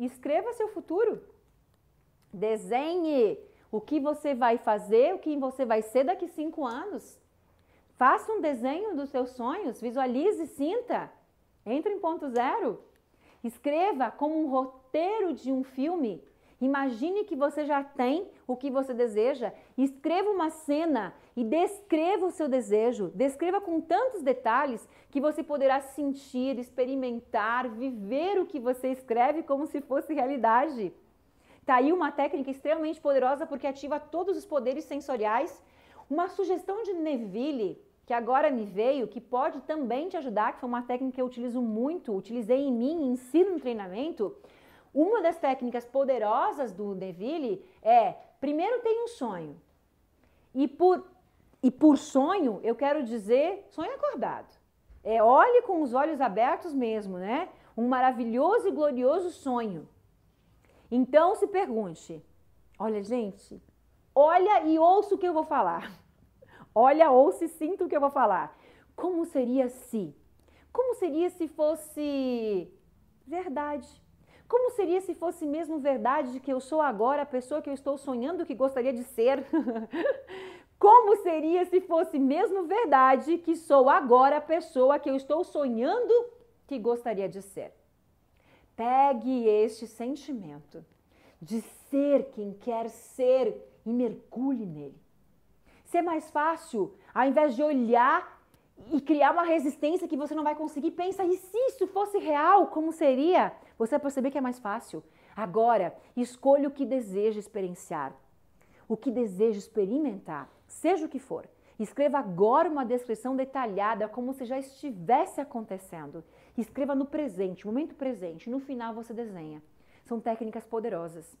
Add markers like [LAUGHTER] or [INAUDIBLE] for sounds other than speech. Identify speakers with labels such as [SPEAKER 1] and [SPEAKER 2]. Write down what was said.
[SPEAKER 1] Escreva seu futuro. Desenhe o que você vai fazer, o que você vai ser daqui cinco anos. Faça um desenho dos seus sonhos, visualize, sinta. Entre em ponto zero. Escreva como um roteiro de um filme Imagine que você já tem o que você deseja, escreva uma cena e descreva o seu desejo. Descreva com tantos detalhes que você poderá sentir, experimentar, viver o que você escreve como se fosse realidade. Tá aí uma técnica extremamente poderosa porque ativa todos os poderes sensoriais. Uma sugestão de Neville que agora me veio, que pode também te ajudar, que foi uma técnica que eu utilizo muito, utilizei em mim, ensino no treinamento, uma das técnicas poderosas do Deville é: primeiro tem um sonho. E por, e por sonho, eu quero dizer sonho acordado. É, olhe com os olhos abertos mesmo, né? Um maravilhoso e glorioso sonho. Então se pergunte: olha, gente, olha e ouça o que eu vou falar. [LAUGHS] Olha, ouça e sinta o que eu vou falar. Como seria se? Como seria se fosse verdade? Como seria se fosse mesmo verdade de que eu sou agora a pessoa que eu estou sonhando que gostaria de ser? [LAUGHS] Como seria se fosse mesmo verdade que sou agora a pessoa que eu estou sonhando que gostaria de ser? Pegue este sentimento de ser quem quer ser e mergulhe nele. Se é mais fácil, ao invés de olhar e criar uma resistência que você não vai conseguir, pensa: e se isso fosse real, como seria? Você vai perceber que é mais fácil. Agora, escolha o que deseja experienciar, o que deseja experimentar, seja o que for. Escreva agora uma descrição detalhada, como se já estivesse acontecendo. Escreva no presente, momento presente. No final, você desenha. São técnicas poderosas.